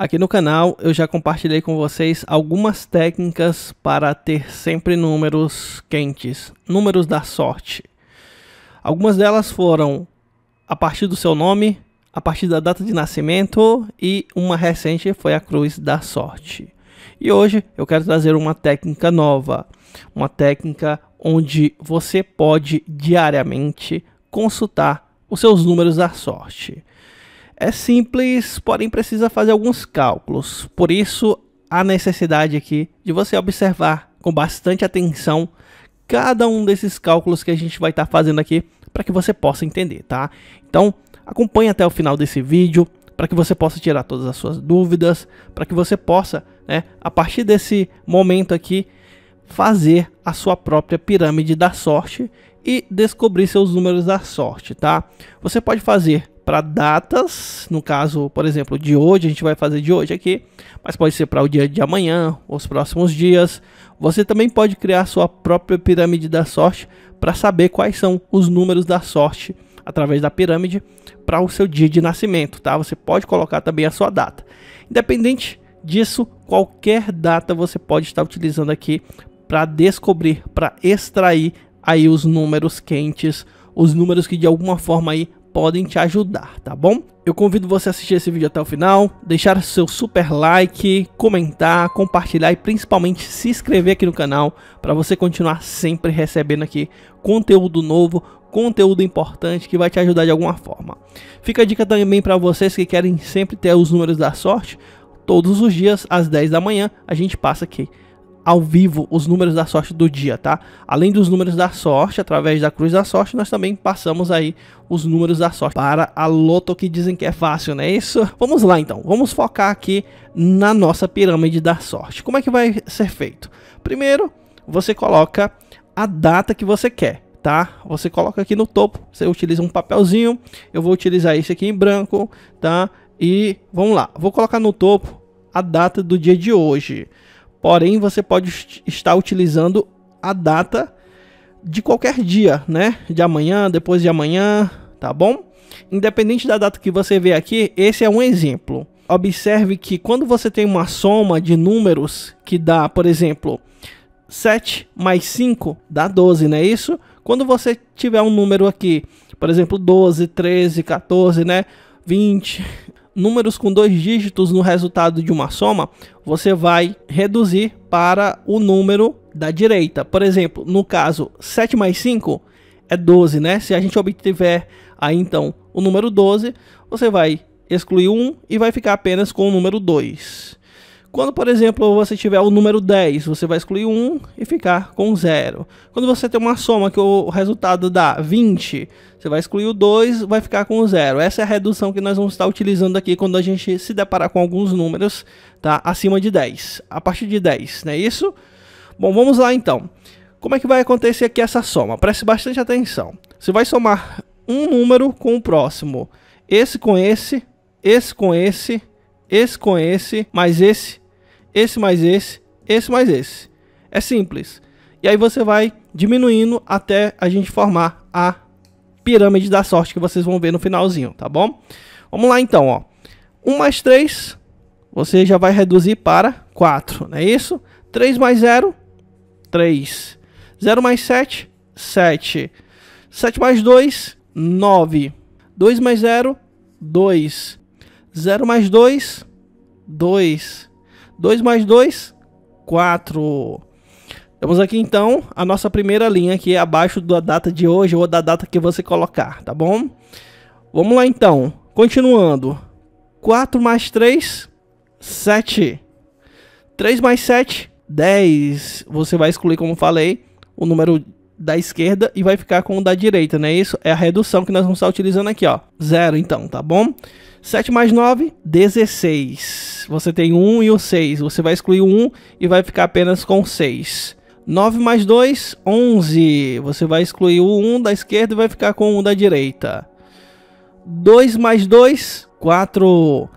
Aqui no canal eu já compartilhei com vocês algumas técnicas para ter sempre números quentes, números da sorte. Algumas delas foram a partir do seu nome, a partir da data de nascimento e uma recente foi a cruz da sorte. E hoje eu quero trazer uma técnica nova, uma técnica onde você pode diariamente consultar os seus números da sorte. É simples, porém precisa fazer alguns cálculos. Por isso, a necessidade aqui de você observar com bastante atenção cada um desses cálculos que a gente vai estar tá fazendo aqui para que você possa entender, tá? Então, acompanhe até o final desse vídeo para que você possa tirar todas as suas dúvidas, para que você possa, né, a partir desse momento aqui, fazer a sua própria pirâmide da sorte e descobrir seus números da sorte, tá? Você pode fazer para datas, no caso, por exemplo, de hoje, a gente vai fazer de hoje aqui, mas pode ser para o dia de amanhã, os próximos dias. Você também pode criar sua própria pirâmide da sorte para saber quais são os números da sorte através da pirâmide para o seu dia de nascimento, tá? Você pode colocar também a sua data. Independente disso, qualquer data você pode estar utilizando aqui para descobrir, para extrair aí os números quentes, os números que de alguma forma aí podem te ajudar, tá bom? Eu convido você a assistir esse vídeo até o final, deixar seu super like, comentar, compartilhar e principalmente se inscrever aqui no canal para você continuar sempre recebendo aqui conteúdo novo, conteúdo importante que vai te ajudar de alguma forma. Fica a dica também para vocês que querem sempre ter os números da sorte, todos os dias às 10 da manhã a gente passa aqui ao vivo os números da sorte do dia, tá? Além dos números da sorte, através da cruz da sorte, nós também passamos aí os números da sorte para a loto que dizem que é fácil, né? isso? Vamos lá então, vamos focar aqui na nossa pirâmide da sorte. Como é que vai ser feito? Primeiro, você coloca a data que você quer tá? Você coloca aqui no topo, você utiliza um papelzinho, eu vou utilizar esse aqui em branco, tá? E vamos lá, vou colocar no topo a data do dia de hoje. Porém, você pode estar utilizando a data de qualquer dia, né? De amanhã, depois de amanhã, tá bom? Independente da data que você vê aqui, esse é um exemplo. Observe que quando você tem uma soma de números que dá, por exemplo, 7 mais 5 dá 12, não é isso? Quando você tiver um número aqui, por exemplo, 12, 13, 14, né? 20, números com dois dígitos no resultado de uma soma, você vai reduzir para o número da direita. Por exemplo, no caso 7 mais 5 é 12, né? Se a gente obtiver aí então o número 12, você vai excluir 1 e vai ficar apenas com o número 2. Quando, por exemplo, você tiver o número 10, você vai excluir 1 e ficar com 0. Quando você tem uma soma que o resultado dá 20, você vai excluir o 2, vai ficar com 0. Essa é a redução que nós vamos estar utilizando aqui quando a gente se deparar com alguns números tá? acima de 10, a partir de 10, não é isso? Bom, vamos lá então. Como é que vai acontecer aqui essa soma? Preste bastante atenção. Você vai somar um número com o próximo, esse com esse, esse com esse, esse com esse, mais esse, esse mais esse, esse mais esse. É simples. E aí você vai diminuindo até a gente formar a pirâmide da sorte que vocês vão ver no finalzinho, tá bom? Vamos lá então, ó. 1 mais 3, você já vai reduzir para 4, não é isso? 3 mais 0, 3. 0 mais 7, 7. 7 mais 2, 9. 2 mais 0, 2. 0 mais 2, 2. 2 mais 2, 4. Temos aqui então a nossa primeira linha que é abaixo da data de hoje ou da data que você colocar, tá bom? Vamos lá então, continuando. 4 mais 3, 7. 3 mais 7, 10. Você vai excluir, como falei, o número da esquerda e vai ficar com o da direita, não é Isso é a redução que nós vamos estar utilizando aqui, ó. Zero então, tá bom? 7 mais 9, 16. Você tem 1 e o 6. Você vai excluir o 1 e vai ficar apenas com 6. 9 mais 2, 11. Você vai excluir o 1 da esquerda e vai ficar com o 1 da direita. 2 mais 2, 4.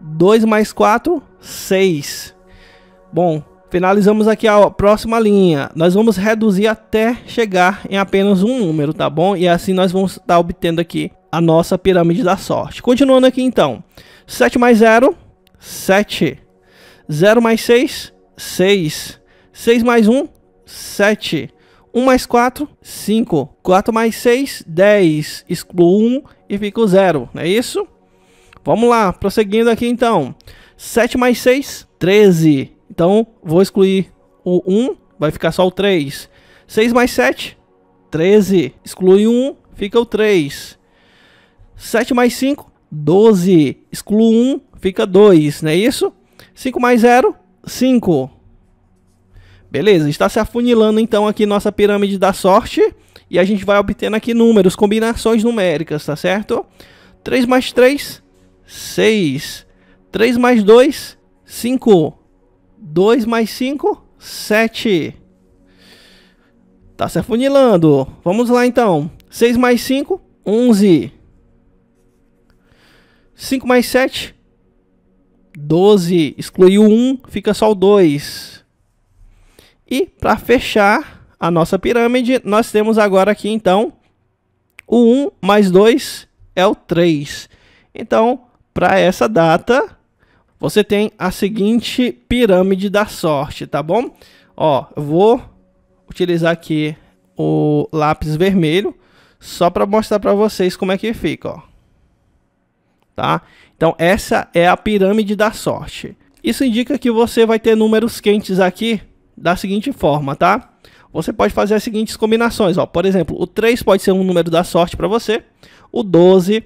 2 mais 4, 6. Bom, finalizamos aqui a próxima linha. Nós vamos reduzir até chegar em apenas um número, tá bom? E assim nós vamos estar tá obtendo aqui a nossa pirâmide da sorte. Continuando aqui então, 7 mais 0, 7. 0 mais 6, 6. 6 mais 1, 7. 1 mais 4, 5. 4 mais 6, 10. Excluo 1 e fico 0, não é isso? Vamos lá, prosseguindo aqui então. 7 mais 6, 13. Então, vou excluir o 1, vai ficar só o 3. 6 mais 7, 13. Exclui 1, fica o 3. 7 mais 5, 12. Excluo 1, fica 2, não é isso? 5 mais 0, 5. Beleza, está se afunilando então aqui nossa pirâmide da sorte. E a gente vai obtendo aqui números, combinações numéricas, tá certo? 3 mais 3, 6. 3 mais 2, 5. 2 mais 5, 7. Tá se afunilando. Vamos lá então. 6 mais 5, 11. 5 mais 7, 12. Excluiu 1, fica só o 2. E para fechar a nossa pirâmide, nós temos agora aqui então o 1 mais 2 é o 3. Então, para essa data, você tem a seguinte pirâmide da sorte, tá bom? Ó, eu vou utilizar aqui o lápis vermelho só para mostrar para vocês como é que fica, ó tá? Então essa é a pirâmide da sorte. Isso indica que você vai ter números quentes aqui da seguinte forma, tá? Você pode fazer as seguintes combinações, ó. Por exemplo, o 3 pode ser um número da sorte para você, o 12,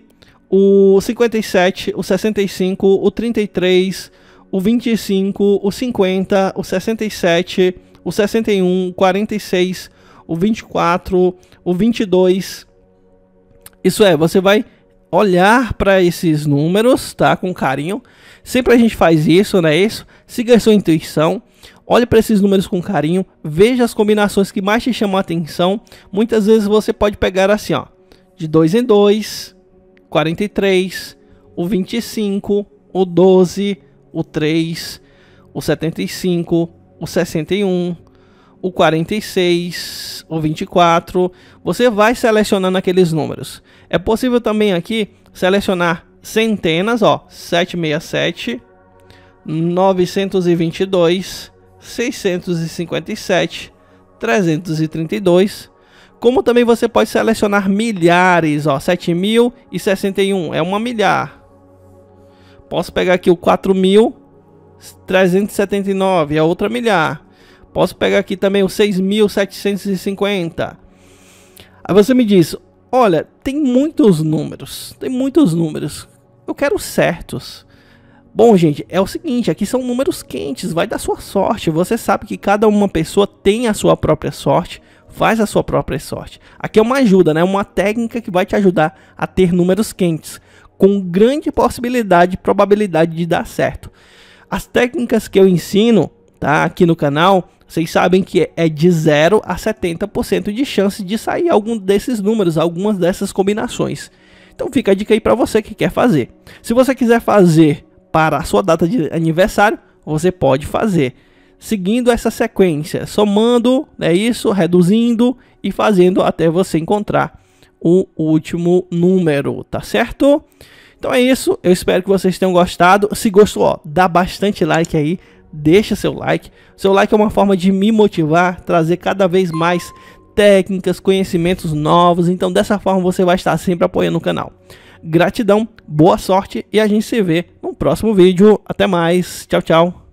o 57, o 65, o 33, o 25, o 50, o 67, o 61, o 46, o 24, o 22. Isso é, você vai olhar para esses números, tá? Com carinho. Sempre a gente faz isso, não é isso? Siga a sua intuição. Olhe para esses números com carinho, veja as combinações que mais te chamam a atenção. Muitas vezes você pode pegar assim, ó, de 2 em 2, 43, o 25, o 12, o 3, o 75, o 61, o 46, 6 ou 24, você vai selecionando aqueles números. É possível também aqui selecionar centenas, ó, 767, 922, 657, 332, como também você pode selecionar milhares, ó, 7061, é uma milhar. Posso pegar aqui o 4379, é outra milhar. Posso pegar aqui também o 6.750. Aí você me diz, olha, tem muitos números, tem muitos números. Eu quero certos. Bom, gente, é o seguinte, aqui são números quentes, vai da sua sorte. Você sabe que cada uma pessoa tem a sua própria sorte, faz a sua própria sorte. Aqui é uma ajuda, né? Uma técnica que vai te ajudar a ter números quentes, com grande possibilidade, probabilidade de dar certo. As técnicas que eu ensino, tá, aqui no canal, vocês sabem que é de 0 a 70% de chance de sair algum desses números, algumas dessas combinações. Então fica a dica aí para você que quer fazer. Se você quiser fazer para a sua data de aniversário, você pode fazer seguindo essa sequência, somando, é né, isso, reduzindo e fazendo até você encontrar o último número, tá certo? Então é isso, eu espero que vocês tenham gostado. Se gostou, ó, dá bastante like aí deixa seu like. Seu like é uma forma de me motivar, trazer cada vez mais técnicas, conhecimentos novos. Então, dessa forma, você vai estar sempre apoiando o canal. Gratidão, boa sorte e a gente se vê no próximo vídeo. Até mais, tchau, tchau.